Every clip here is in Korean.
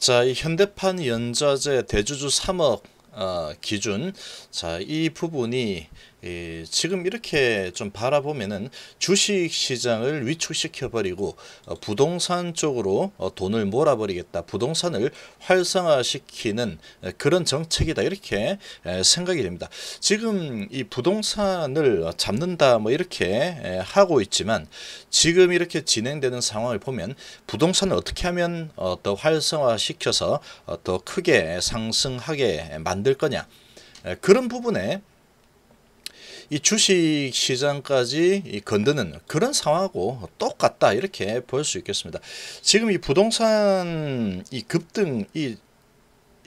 자, 이 현대판 연좌제 대주주 3억 어, 기준 자, 이 부분이 예, 지금 이렇게 좀 바라보면은 주식 시장을 위축시켜 버리고 어, 부동산 쪽으로 어, 돈을 몰아버리겠다, 부동산을 활성화시키는 에, 그런 정책이다 이렇게 에, 생각이 됩니다. 지금 이 부동산을 잡는다 뭐 이렇게 에, 하고 있지만 지금 이렇게 진행되는 상황을 보면 부동산을 어떻게 하면 어, 더 활성화시켜서 어, 더 크게 상승하게 만들 거냐. 그런 부분에 이 주식 시장까지 건드는 그런 상황하고 똑같다 이렇게 볼 수 있겠습니다. 지금 이 부동산 이 급등 이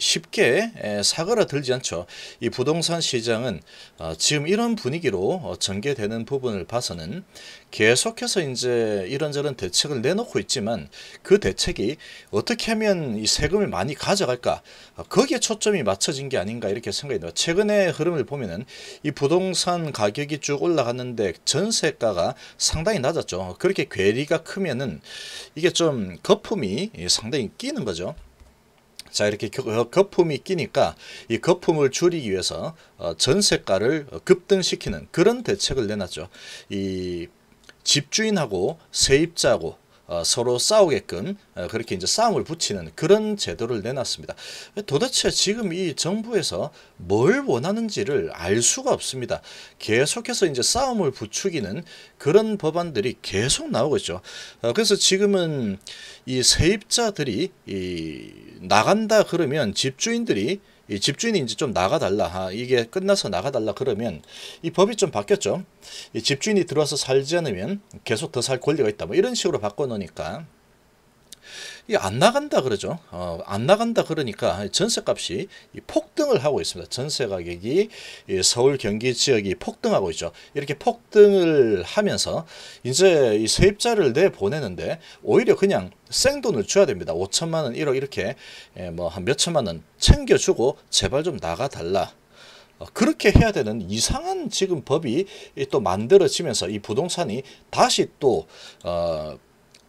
쉽게 사그라들지 않죠. 이 부동산 시장은 어, 지금 이런 분위기로 어, 전개되는 부분을 봐서는 계속해서 이제 이런저런 대책을 내놓고 있지만 그 대책이 어떻게 하면 이 세금을 많이 가져갈까 어, 거기에 초점이 맞춰진 게 아닌가 이렇게 생각이 들어요. 최근의 흐름을 보면은 이 부동산 가격이 쭉 올라갔는데 전세가가 상당히 낮았죠. 그렇게 괴리가 크면은 이게 좀 거품이 상당히 끼는 거죠. 자 이렇게 어, 거품이 끼니까 이 거품을 줄이기 위해서 어, 전세가를 급등시키는 그런 대책을 내놨죠. 이 집주인하고 세입자하고 어, 서로 싸우게끔 어, 그렇게 이제 싸움을 붙이는 그런 제도를 내놨습니다. 도대체 지금 이 정부에서 뭘 원하는지를 알 수가 없습니다. 계속해서 이제 싸움을 부추기는 그런 법안들이 계속 나오고 있죠. 어, 그래서 지금은 이 세입자들이 이 나간다 그러면 집주인들이 이집주인이지좀 나가달라 아, 이게 끝나서 나가달라 그러면 이 법이 좀 바뀌었죠 이 집주인이 들어와서 살지 않으면 계속 더 살 권리가 있다 뭐 이런 식으로 바꿔놓으니까 이안 나간다 그러죠. 어, 안 나간다 그러니까 전세값이 폭등을 하고 있습니다. 전세 가격이 서울 경기 지역이 폭등하고 있죠. 이렇게 폭등을 하면서 이제 이 세입자를 내 보내는데 오히려 그냥 생돈을 줘야 됩니다. 5천만 원, 1억 이렇게 예, 뭐한몇 천만 원 챙겨주고 제발 좀 나가 달라. 어, 그렇게 해야 되는 이상한 지금 법이 또 만들어지면서 이 부동산이 다시 또 어,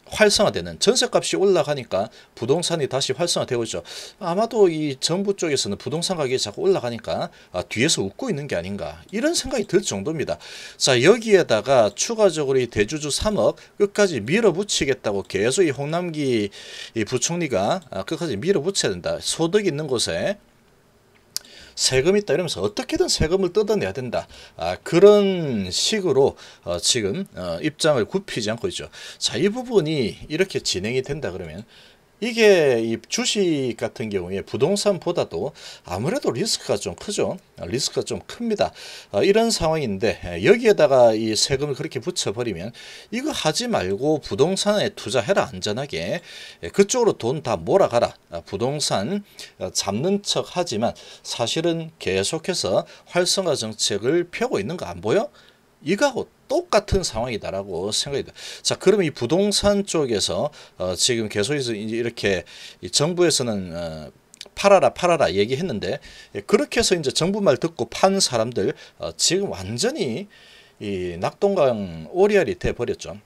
활성화되는 전세값이 올라가니까 부동산이 다시 활성화되고 있죠. 아마도 이 정부 쪽에서는 부동산 가격이 자꾸 올라가니까 아, 뒤에서 웃고 있는 게 아닌가 이런 생각이 들 정도입니다. 자 여기에다가 추가적으로 이 대주주 3억 끝까지 밀어붙이겠다고 계속 이 홍남기 이 부총리가 아, 끝까지 밀어붙여야 된다. 소득 있는 곳에 세금이 있다 이러면서 어떻게든 세금을 뜯어내야 된다. 아, 그런 식으로 어, 지금 어, 입장을 굽히지 않고 있죠. 자, 이 부분이 이렇게 진행이 된다 그러면 이게 이 주식 같은 경우에 부동산보다도 아무래도 리스크가 좀 크죠. 아, 리스크가 좀 큽니다. 어, 이런 상황인데 예, 여기에다가 이 세금을 그렇게 붙여버리면 이거 하지 말고 부동산에 투자해라 안전하게 예, 그쪽으로 돈 다 몰아가라 아, 부동산 어, 잡는 척 하지만 사실은 계속해서 활성화 정책을 펴고 있는 거 안 보여? 이거하고 똑같은 상황이다라고 생각이 돼요. 자, 그러면 이 부동산 쪽에서 어, 지금 계속해서 이제 이렇게 이 정부에서는 어, 팔아라 팔아라 얘기했는데 예, 그렇게 해서 이제 정부 말 듣고 판 사람들 어, 지금 완전히 이 낙동강 오리알이 돼 버렸죠.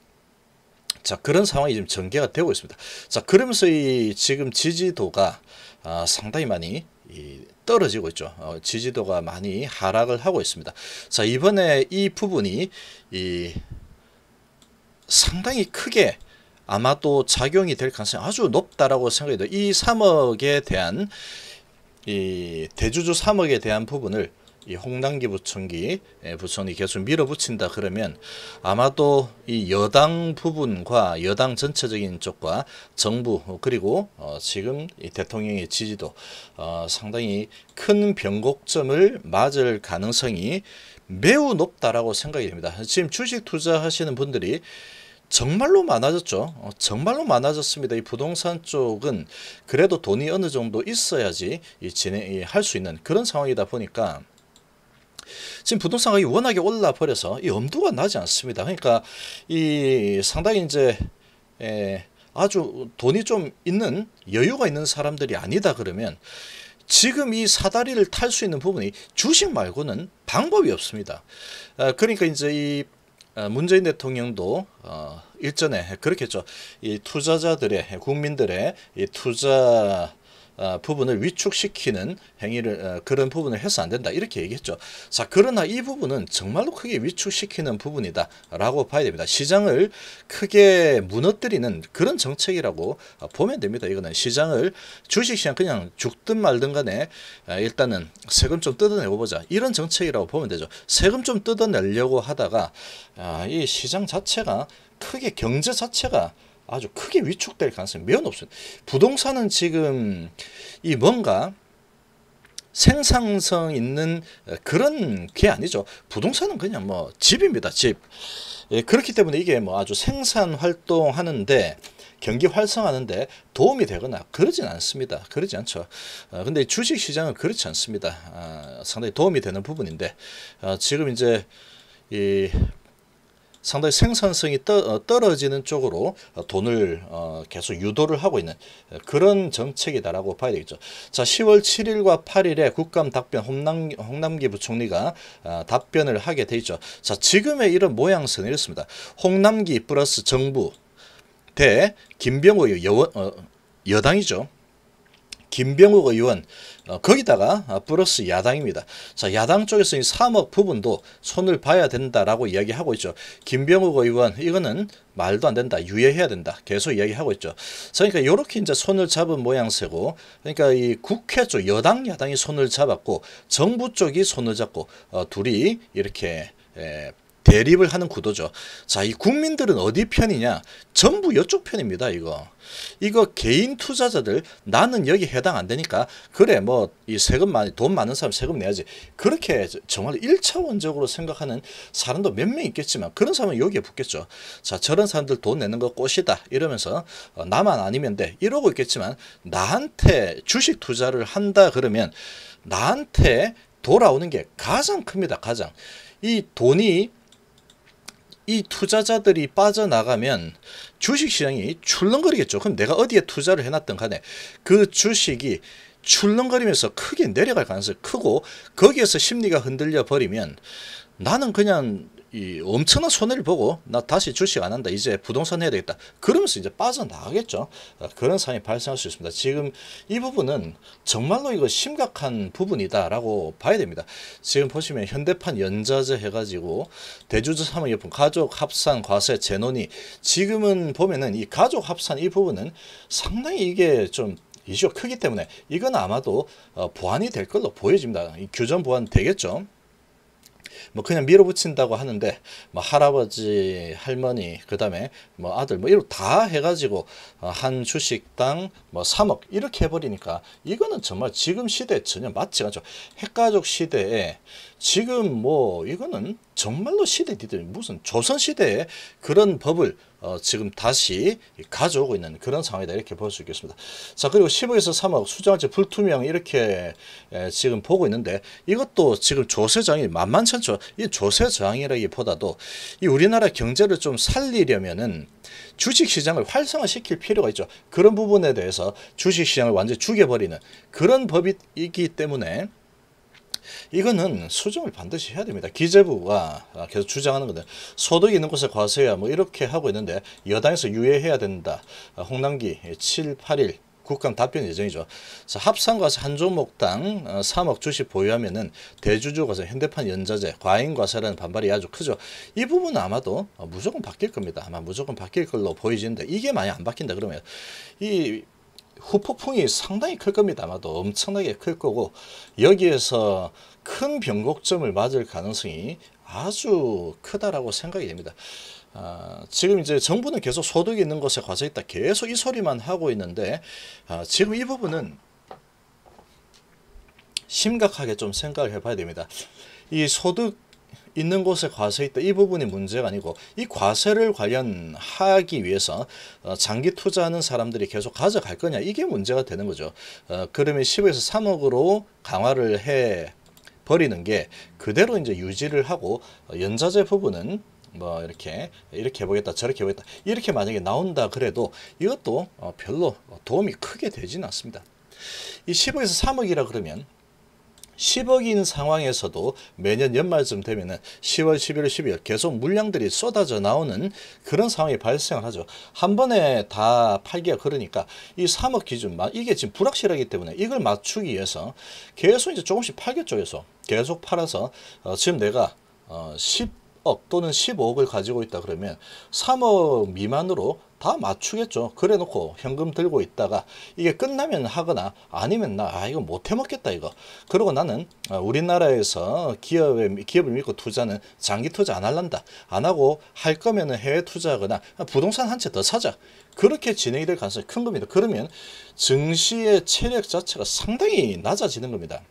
자 그런 상황이 지금 전개가 되고 있습니다. 자 그러면서 이 지금 지지도가 아, 상당히 많이 이, 떨어지고 있죠. 어, 지지도가 많이 하락을 하고 있습니다. 자 이번에 이 부분이 이 상당히 크게 아마도 작용이 될 가능성이 아주 높다라고 생각이 돼이 3억에 대한 이 대주주 3억에 대한 부분을 이홍남기부총기 예, 부총리 계속 밀어붙인다 그러면 아마도 이 여당 부분과 여당 전체적인 쪽과 정부 그리고 어 지금 이 대통령의 지지도 어 상당히 큰 변곡점을 맞을 가능성이 매우 높다라고 생각이 됩니다. 지금 주식 투자하시는 분들이 정말로 많아졌죠. 어, 정말로 많아졌습니다. 이 부동산 쪽은 그래도 돈이 어느 정도 있어야지 이 진행 할수 있는 그런 상황이다 보니까 지금 부동산 가격이 워낙에 올라 버려서 염두가 나지 않습니다. 그러니까 이 상당히 이제 에, 예, 아주 돈이 좀 있는 여유가 있는 사람들이 아니다 그러면 지금 이 사다리를 탈 수 있는 부분이 주식 말고는 방법이 없습니다. 아, 그러니까 이제 이 아, 문재인 대통령도 어, 일전에 그렇게 했죠. 이 투자자들의 국민들의 이 투자 어, 부분을 위축시키는 행위를 어, 그런 부분을 해서 안 된다 이렇게 얘기했죠. 자 그러나 이 부분은 정말로 크게 위축시키는 부분이다라고 봐야 됩니다. 시장을 크게 무너뜨리는 그런 정책이라고 어, 보면 됩니다. 이거는 시장을 주식시장 그냥 죽든 말든 간에 어, 일단은 세금 좀 뜯어내고 보자 이런 정책이라고 보면 되죠. 세금 좀 뜯어내려고 하다가 아, 이 시장 자체가 크게 경제 자체가 아주 크게 위축될 가능성이 매우 높습니다. 부동산은 지금 이 뭔가 생산성 있는 어, 그런 게 아니죠. 부동산은 그냥 뭐 집입니다. 집. 예, 그렇기 때문에 이게 뭐 아주 생산 활동하는데 경기 활성화하는데 도움이 되거나 그러진 않습니다. 그러지 않죠. 어, 근데 주식 시장은 그렇지 않습니다. 아, 상당히 도움이 되는 부분인데 어, 지금 이제 이 상당히 생산성이 어, 떨어지는 쪽으로 어, 돈을 어, 계속 유도를 하고 있는 예, 그런 정책이다라고 봐야 되겠죠. 자, 10월 7일과 8일에 국감 답변 홍남, 홍남기 부총리가 아, 답변을 하게 돼 있죠. 자, 지금의 이런 모양새는 이렇습니다. 홍남기 플러스 정부 대 김병호 여원, 어, 여당이죠. 김병욱 의원 어, 거기다가 아, 플러스 야당입니다. 자 야당 쪽에서 이 3억 부분도 손을 봐야 된다라고 이야기하고 있죠. 김병욱 의원 이거는 말도 안 된다. 유예해야 된다. 계속 이야기하고 있죠. 그러니까 이렇게 이제 손을 잡은 모양새고 그러니까 이 국회 쪽 여당 야당이 손을 잡았고 정부 쪽이 손을 잡고 어, 둘이 이렇게 에, 대립을 하는 구도죠. 자, 이 국민들은 어디 편이냐? 전부 이쪽 편입니다, 이거. 이거 개인 투자자들, 나는 여기 해당 안 되니까, 그래, 뭐, 이 세금 많이, 돈 많은 사람 세금 내야지. 그렇게 정말 1차원적으로 생각하는 사람도 몇 명 있겠지만, 그런 사람은 여기에 붙겠죠. 자, 저런 사람들 돈 내는 거 꽃이다. 이러면서, 어, 나만 아니면 돼. 이러고 있겠지만, 나한테 주식 투자를 한다 그러면, 나한테 돌아오는 게 가장 큽니다, 가장. 이 돈이 이 투자자들이 빠져나가면 주식시장이 출렁거리겠죠. 그럼 내가 어디에 투자를 해놨던 간에 그 주식이 출렁거리면서 크게 내려갈 가능성이 크고 거기에서 심리가 흔들려 버리면 나는 그냥 이 엄청난 손해를 보고 나 다시 주식 안 한다 이제 부동산 해야 되겠다 그러면서 이제 빠져나가겠죠 어, 그런 상황이 발생할 수 있습니다 지금 이 부분은 정말로 이거 심각한 부분이다 라고 봐야 됩니다 지금 보시면 현대판 연자재 해가지고 대주주 사무예품 가족 합산 과세 재논의 지금은 보면은 이 가족 합산 이 부분은 상당히 이게 좀 이슈가 크기 때문에 이건 아마도 어, 보완이 될 걸로 보여집니다 이 규정 보완 되겠죠 뭐 그냥 밀어붙인다고 하는데 뭐 할아버지 할머니 그다음에 뭐 아들 뭐 이런 다 해가지고 어, 한 주식당 뭐 3억 이렇게 해버리니까 이거는 정말 지금 시대에 전혀 맞지 않죠 핵가족 시대에 지금 뭐 이거는 정말로 시대 니들 무슨 조선 시대에 그런 법을 어, 지금 다시 가져오고 있는 그런 상황이다 이렇게 볼 수 있겠습니다. 자 그리고 15에서 3억 수정할지 불투명 이렇게 에, 지금 보고 있는데 이것도 지금 조세 저항이 만만찮죠. 이 조세 저항이라기보다도 이 우리나라 경제를 좀 살리려면은 주식시장을 활성화시킬 필요가 있죠. 그런 부분에 대해서 주식시장을 완전히 죽여버리는 그런 법이기 때문에 이거는 수정을 반드시 해야 됩니다. 기재부가 아, 계속 주장하는 건데 소득이 있는 곳에 과세야 뭐 이렇게 하고 있는데 여당에서 유예해야 된다. 아, 홍남기 7, 8일 국감 답변 예정이죠. 자, 합산과세 한 종목당 3억 어, 주식 보유하면 대주주과세, 현대판 연자재, 과잉과세라는 반발이 아주 크죠. 이 부분은 아마도 어, 무조건 바뀔 겁니다. 아마 무조건 바뀔 걸로 보이지는데 이게 많이 안 바뀐다 그러면 이 후폭풍이 상당히 클 겁니다. 아마도 엄청나게 클 거고 여기에서 큰 변곡점을 맞을 가능성이 아주 크다라고 생각이 됩니다. 아, 지금 이제 정부는 계속 소득이 있는 것에 과세 있다 계속 이 소리만 하고 있는데 아, 지금 이 부분은 심각하게 좀 생각을 해봐야 됩니다. 이 소득 있는 곳에 과세 있다 이 부분이 문제가 아니고 이 과세를 관련하기 위해서 어, 장기 투자하는 사람들이 계속 가져갈 거냐 이게 문제가 되는 거죠. 어, 그러면 10에서 3억으로 강화를 해 버리는 게 그대로 이제 유지를 하고 어, 연자재 부분은 뭐 이렇게 이렇게 해보겠다 저렇게 해보겠다 이렇게 만약에 나온다 그래도 이것도 별로 도움이 크게 되지는 않습니다. 이 10억에서 3억이라 그러면 10억인 상황에서도 매년 연말쯤 되면 은 10월, 11월, 12월 계속 물량들이 쏟아져 나오는 그런 상황이 발생하죠. 을한 번에 다 팔기가 그러니까 이 3억 기준 이게 지금 불확실하기 때문에 이걸 맞추기 위해서 계속 이제 조금씩 팔기 쪽 계속 팔아서 어, 지금 내가 어, 10 10억 또는 15억을 가지고 있다 그러면 3억 미만으로 다 맞추겠죠. 그래 놓고 현금 들고 있다가 이게 끝나면 하거나 아니면 나 아 이거 못 해먹겠다 이거. 그러고 나는 아, 우리나라에서 기업에, 기업을 믿고 투자는 장기 투자 안 할란다. 안 하고 할 거면 해외 투자하거나 부동산 한 채 더 사자. 그렇게 진행이 될 가능성이 큰 겁니다. 그러면 증시의 체력 자체가 상당히 낮아지는 겁니다.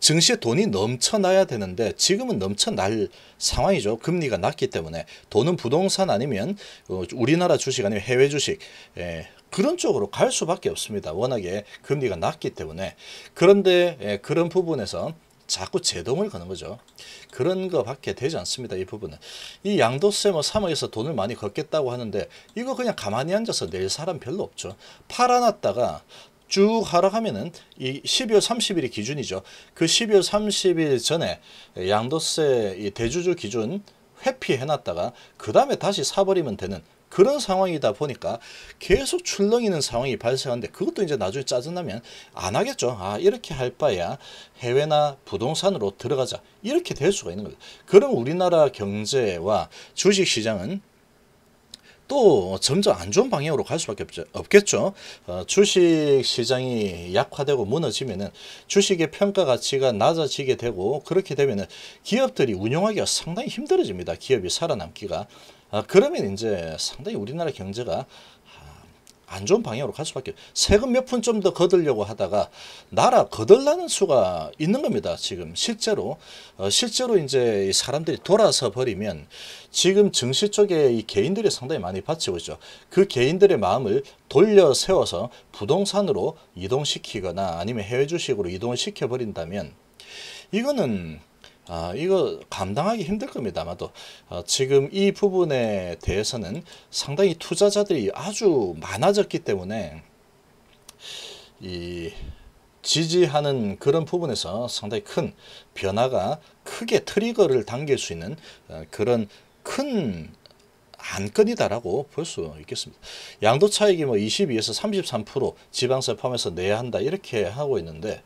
증시에 돈이 넘쳐나야 되는데 지금은 넘쳐날 상황이죠. 금리가 낮기 때문에 돈은 부동산 아니면 어, 우리나라 주식 아니면 해외 주식 예, 그런 쪽으로 갈 수밖에 없습니다. 워낙에 금리가 낮기 때문에 그런데 예, 그런 부분에서 자꾸 제동을 거는 거죠. 그런 거밖에 되지 않습니다. 이 부분은. 이 양도세 뭐 3억에서 돈을 많이 걷겠다고 하는데 이거 그냥 가만히 앉아서 낼 사람 별로 없죠. 팔아놨다가 쭉 하락하면은 이 12월 30일이 기준이죠. 그 12월 30일 전에 양도세 대주주 기준 회피해놨다가 그 다음에 다시 사버리면 되는 그런 상황이다 보니까 계속 출렁이는 상황이 발생하는데 그것도 이제 나중에 짜증나면 안 하겠죠. 아 이렇게 할 바야 해외나 부동산으로 들어가자 이렇게 될 수가 있는 거죠. 그럼 우리나라 경제와 주식시장은 또 점점 안 좋은 방향으로 갈 수밖에 없겠죠. 어, 주식 시장이 약화되고 무너지면은 주식의 평가 가치가 낮아지게 되고 그렇게 되면은 기업들이 운영하기가 상당히 힘들어집니다. 기업이 살아남기가. 아, 그러면 이제 상당히 우리나라 경제가 안 좋은 방향으로 갈 수밖에 없어요. 세금 몇 푼 좀 더 거들려고 하다가 나라 거들라는 수가 있는 겁니다. 지금 실제로 어, 실제로 이제 사람들이 돌아서 버리면 지금 증시 쪽에 이 개인들이 상당히 많이 받치고 있죠. 그 개인들의 마음을 돌려 세워서 부동산으로 이동시키거나 아니면 해외 주식으로 이동을 시켜 버린다면 이거는 아, 이거 감당하기 힘들 겁니다. 아마도 아, 지금 이 부분에 대해서는 상당히 투자자들이 아주 많아졌기 때문에 이 지지하는 그런 부분에서 상당히 큰 변화가 크게 트리거를 당길 수 있는 어, 그런 큰 안건이다라고 볼 수 있겠습니다. 양도 차익이 뭐 22에서 33% 지방세 포함해서 내야 한다 이렇게 하고 있는데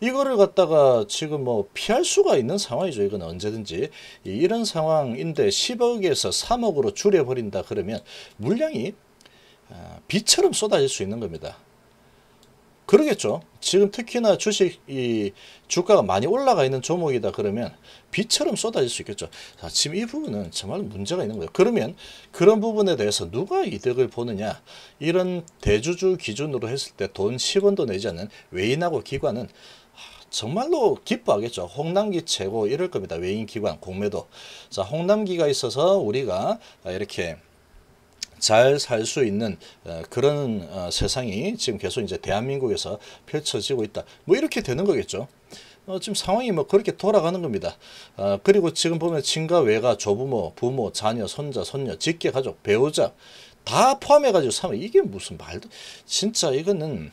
이거를 갖다가 지금 뭐 피할 수가 있는 상황이죠. 이건 언제든지 이런 상황인데 10억에서 3억으로 줄여버린다 그러면 물량이 아, 비처럼 쏟아질 수 있는 겁니다. 그러겠죠. 지금 특히나 주식 이 주가가 많이 올라가 있는 종목이다 그러면 비처럼 쏟아질 수 있겠죠. 자, 지금 이 부분은 정말 문제가 있는 거예요. 그러면 그런 부분에 대해서 누가 이득을 보느냐? 이런 대주주 기준으로 했을 때 돈 10원도 내지 않는 외인하고 기관은 정말로 기뻐하겠죠. 홍남기 최고 이럴 겁니다. 외인 기관 공매도. 자, 홍남기가 있어서 우리가 이렇게 잘살수 있는 어, 그런 어, 세상이 지금 계속 이제 대한민국에서 펼쳐지고 있다. 뭐 이렇게 되는 거겠죠. 어, 지금 상황이 뭐 그렇게 돌아가는 겁니다. 아, 그리고 지금 보면 친가, 외가, 조부모, 부모, 자녀, 손자, 손녀, 직계 가족, 배우자 다 포함해가지고 사 이게 무슨 말도 진짜 이거는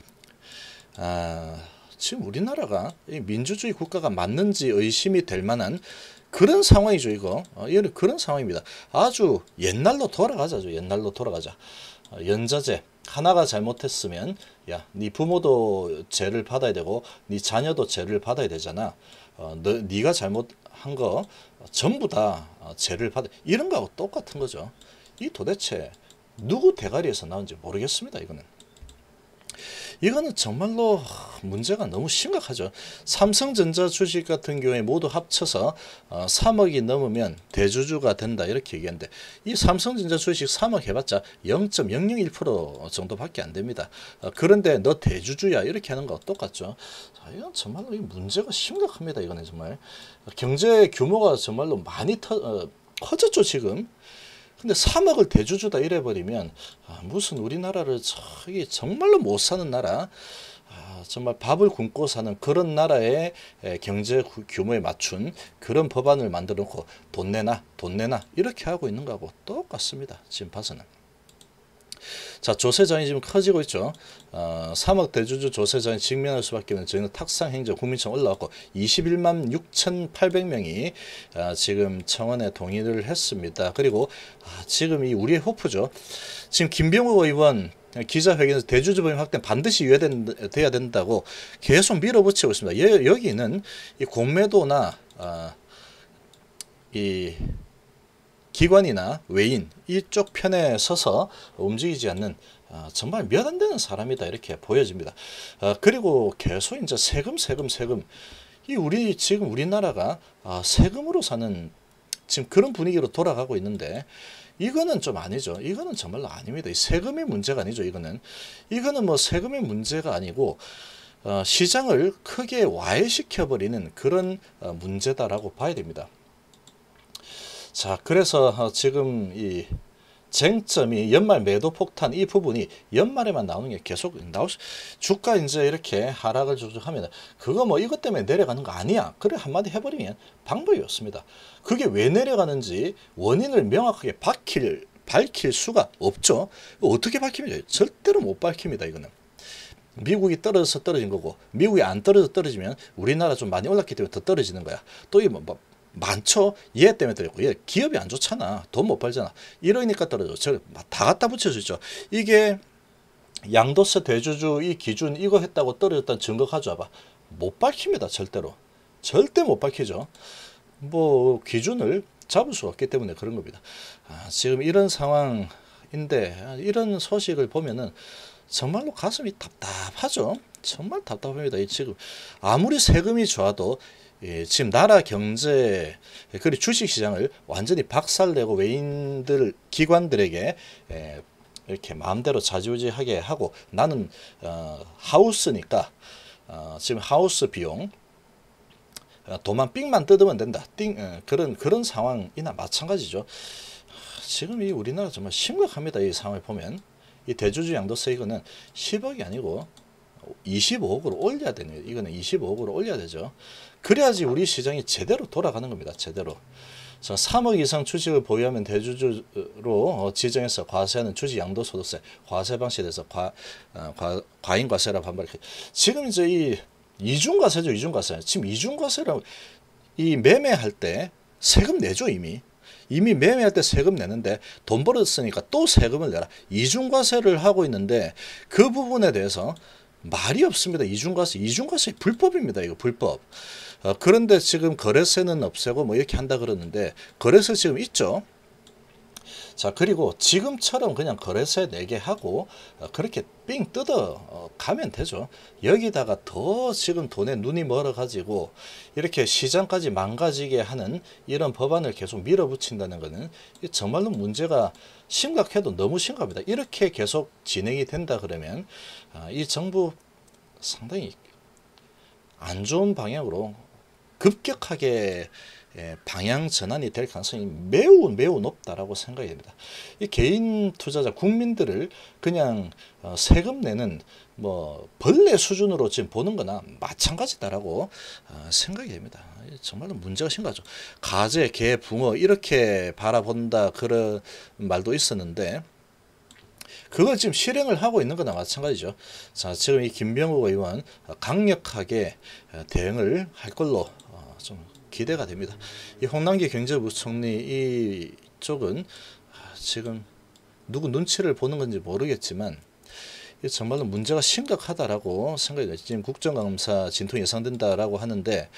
아, 지금 우리나라가 민주주의 국가가 맞는지 의심이 될 만한 그런 상황이죠 이거 어, 이 그런 상황입니다 아주 옛날로 돌아가자죠 옛날로 돌아가자 어, 연자제 하나가 잘못했으면 야네 부모도 죄를 받아야 되고 네 자녀도 죄를 받아야 되잖아 어, 너, 네가 잘못한 거 전부 다 어, 죄를 받아 이런 거하고 똑같은 거죠 이 도대체 누구 대가리에서 나온지 모르겠습니다 이거는 이거는 정말로 문제가 너무 심각하죠. 삼성전자 주식 같은 경우에 모두 합쳐서 3억이 어, 넘으면 대주주가 된다 이렇게 얘기하는데 이 삼성전자 주식 3억 해봤자 0.001% 정도밖에 안 됩니다. 어, 그런데 너 대주주야 이렇게 하는 거 똑같죠. 이건 정말로 문제가 심각합니다. 이거는 정말 경제 규모가 정말로 많이 터, 어, 커졌죠 지금. 근데 3억을 대주주다 이래버리면 아, 무슨 우리나라를 저기 정말로 못 사는 나라 아, 정말 밥을 굶고 사는 그런 나라의 경제 규모에 맞춘 그런 법안을 만들어 놓고 돈내놔돈내놔 이렇게 하고 있는 거하고 똑같습니다. 지금 봐서는. 자 조세전이 지금 커지고 있죠. 어, 3억 대주주 조세전이 직면할 수밖에 없는 저희는 탁상 행정 국민청 올라왔고 21만 6,800명이 아, 지금 청원에 동의를 했습니다. 그리고 아, 지금 이 우리의 호프죠. 지금 김병호 의원 기자회견에서 대주주 법인 확대 반드시 유예돼야 된다고 계속 밀어붙이고 있습니다. 여, 여기는 이 공매도나 아, 이 기관이나 외인 이쪽 편에 서서 움직이지 않는 어, 정말 몇 안 되는 사람이다 이렇게 보여집니다. 어, 그리고 계속 이제 세금 세금 세금 이 우리 지금 우리나라가 어, 세금으로 사는 지금 그런 분위기로 돌아가고 있는데 이거는 좀 아니죠. 이거는 정말로 아닙니다. 세금의 문제가 아니죠. 이거는 이거는 뭐 세금의 문제가 아니고 어, 시장을 크게 와해시켜 버리는 그런 어, 문제다라고 봐야 됩니다. 자, 그래서 어, 지금 이 쟁점이 연말 매도 폭탄 이 부분이 연말에만 나오는 게 계속 나올 수, 주가 이제 이렇게 하락을 조정하면 그거 뭐 이것 때문에 내려가는 거 아니야. 그래 한마디 해버리면 방법이 없습니다. 그게 왜 내려가는지 원인을 명확하게 밝힐, 밝힐 수가 없죠. 어떻게 밝힙니까? 절대로 못 밝힙니다. 이거는. 미국이 떨어져서 떨어진 거고 미국이 안 떨어져 서 떨어지면 우리나라 좀 많이 올랐기 때문에 더 떨어지는 거야. 또 이 뭐, 뭐 많죠. 얘 때문에 떨고얘 예, 기업이 안 좋잖아. 돈 못 벌잖아. 이러니까 떨어졌죠. 다 갖다 붙여주죠. 이게 양도세 대주주 이 기준 이거 했다고 떨어졌다는 증거 가져와봐. 못 밝힙니다. 절대로. 절대 못 밝히죠. 뭐 기준을 잡을 수 없기 때문에 그런 겁니다. 아, 지금 이런 상황인데 이런 소식을 보면은 정말로 가슴이 답답하죠. 정말 답답합니다. 지금 아무리 세금이 좋아도 예, 지금 나라 경제 그리고 주식 시장을 완전히 박살내고 외인들 기관들에게 예, 이렇게 마음대로 자지우지하게 하고 나는 어, 하우스니까 어, 지금 하우스 비용 도만 어, 삥만 뜯으면 된다. 띵 어, 그런 그런 상황이나 마찬가지죠. 지금 이 우리나라 정말 심각합니다. 이 상황을 보면 이 대주주 양도세 이거는 10억이 아니고 25억으로 올려야 되네요. 이거는 25억으로 올려야 되죠. 그래야지 우리 시장이 제대로 돌아가는 겁니다. 제대로. 3억 이상 주식을 보유하면 대주주로 어, 지정해서 과세하는 주식 양도소득세, 과세 방식에 대해서 과, 어, 과, 과잉과세라 고 반발. 해 지금 이제 이 이중과세죠. 이중과세. 지금 이중과세라고 이 매매할 때 세금 내죠. 이미. 이미 매매할 때 세금 내는데 돈 벌었으니까 또 세금을 내라. 이중과세를 하고 있는데 그 부분에 대해서 말이 없습니다. 이중과세. 이중과세 불법입니다. 이거 불법. 어, 그런데 지금 거래세는 없애고 뭐 이렇게 한다 그러는데 거래세 지금 있죠. 자 그리고 지금처럼 그냥 거래세 내게 하고 어, 그렇게 삥 뜯어 어, 가면 되죠 여기다가 더 지금 돈에 눈이 멀어 가지고 이렇게 시장까지 망가지게 하는 이런 법안을 계속 밀어붙인다는 것은 정말로 문제가 심각해도 너무 심각합니다 이렇게 계속 진행이 된다 그러면 어, 이 정부 상당히 안 좋은 방향으로 급격하게 예, 방향 전환이 될 가능성이 매우 매우 높다라고 생각이 됩니다. 이 개인 투자자 국민들을 그냥 어, 세금 내는 뭐 벌레 수준으로 지금 보는 거나 마찬가지다라고 어, 생각이 됩니다. 정말로 문제가 심각하죠. 가재, 개, 붕어 이렇게 바라본다 그런 말도 있었는데 그걸 지금 실행을 하고 있는 거나 마찬가지죠. 자, 지금 이 김병욱 의원 강력하게 어, 대응을 할 걸로 좀 기대가 됩니다. 이 홍남기 경제부총리 이쪽은 아, 지금 누구 눈치를 보는 건지 모르겠지만 정말로 문제가 심각하다라고 생각이 돼요. 지금 국정감사 진통 예상된다라고 하는데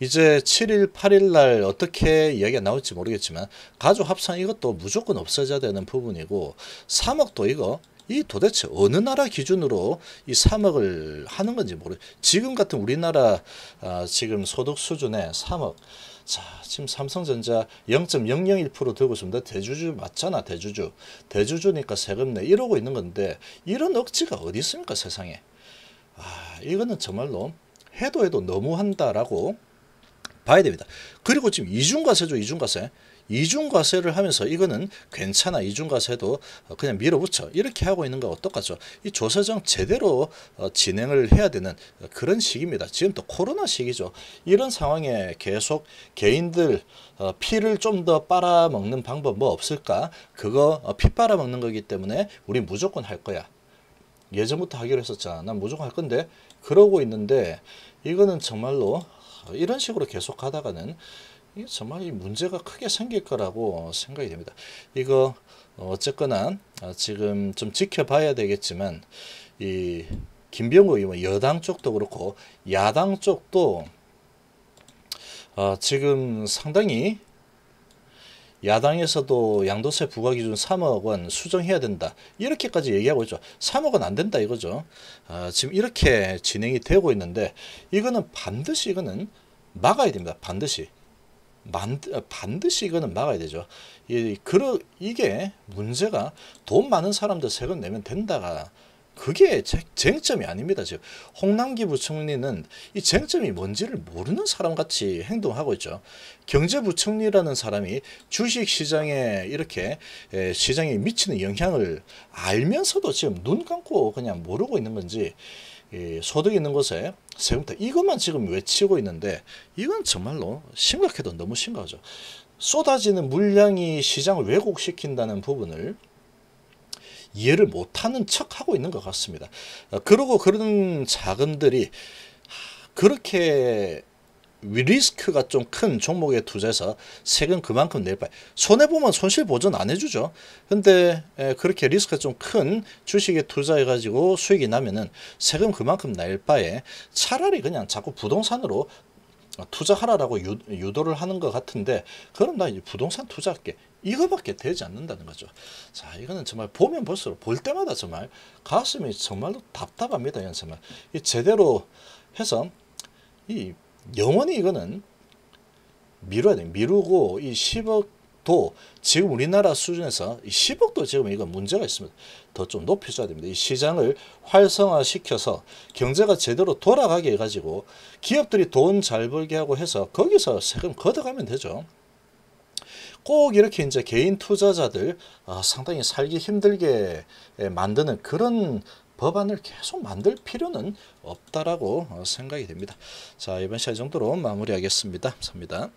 이제 7일, 8일 날 어떻게 이야기가 나올지 모르겠지만 가족 합산 이것도 무조건 없어져야 되는 부분이고 3억도 이거 이 도대체 어느 나라 기준으로 이 3억을 하는 건지 모르. 지금 같은 우리나라 아, 지금 소득 수준의 3억. 자, 지금 삼성전자 0.001% 들고 있습니다. 대주주 맞잖아, 대주주. 대주주니까 세금 내 이러고 있는 건데 이런 억지가 어디 있습니까, 세상에. 아, 이거는 정말로 해도 해도 너무한다라고 봐야 됩니다. 그리고 지금 이중과세죠. 이중과세. 이중과세를 하면서 이거는 괜찮아 이중과세도 그냥 밀어붙여 이렇게 하고 있는 거하고 똑같죠 이조사정 제대로 어, 진행을 해야 되는 그런 시기입니다 지금 또 코로나 시기죠 이런 상황에 계속 개인들 어, 피를 좀 더 빨아먹는 방법 뭐 없을까 그거 어, 피 빨아먹는 거기 때문에 우리 무조건 할 거야 예전부터 하기로 했었잖아 난 무조건 할 건데 그러고 있는데 이거는 정말로 이런 식으로 계속 가다가는 정말 문제가 크게 생길 거라고 생각이 됩니다. 이거 어쨌거나 어, 지금 좀 지켜봐야 되겠지만 이 김병우 의원 여당 쪽도 그렇고 야당 쪽도 어, 지금 상당히 야당에서도 양도세 부과 기준 3억 원 수정해야 된다. 이렇게까지 얘기하고 있죠. 3억원 안 된다 이거죠. 아, 지금 이렇게 진행이 되고 있는데 이거는 반드시 이거는 막아야 됩니다. 반드시. 만, 반드시 이거는 막아야 되죠. 이, 그러, 이게 문제가 돈 많은 사람들 세금 내면 된다가 그게 쟁점이 아닙니다. 지금 홍남기 부총리는 이 쟁점이 뭔지를 모르는 사람같이 행동하고 있죠. 경제부총리라는 사람이 주식시장에 이렇게 시장에 미치는 영향을 알면서도 지금 눈 감고 그냥 모르고 있는 건지 소득 있는 곳에 세금다 이것만 지금 외치고 있는데 이건 정말로 심각해도 너무 심각하죠. 쏟아지는 물량이 시장을 왜곡시킨다는 부분을 이해를 못하는 척하고 있는 것 같습니다. 어, 그러고 그런 자금들이 그렇게 리스크가 좀 큰 종목에 투자해서 세금 그만큼 낼 바에 손해보면 손실보전 안 해주죠. 근데 그렇게 리스크가 좀 큰 주식에 투자해가지고 수익이 나면은 세금 그만큼 낼 바에 차라리 그냥 자꾸 부동산으로 투자하라라고 유, 도를 하는 것 같은데 그럼 나 이제 부동산 투자할게 이거밖에 되지 않는다는 거죠. 자, 이거는 정말 보면 볼수록 볼 때마다 정말 가슴이 정말로 답답합니다. 이건 정말 이 제대로 해서 이 영원히 이거는 미뤄야 돼. 미루고 이 10억도 지금 우리나라 수준에서 이 10억도 지금 이거 문제가 있습니다. 더 좀 높여줘야 됩니다. 이 시장을 활성화시켜서 경제가 제대로 돌아가게 해가지고 기업들이 돈 잘 벌게 하고 해서 거기서 세금 걷어가면 되죠. 꼭 이렇게 이제 개인 투자자들 아, 상당히 살기 힘들게 예, 만드는 그런 법안을 계속 만들 필요는 없다라고 어, 생각이 됩니다. 자 이번 시간 정도로 마무리하겠습니다. 감사합니다.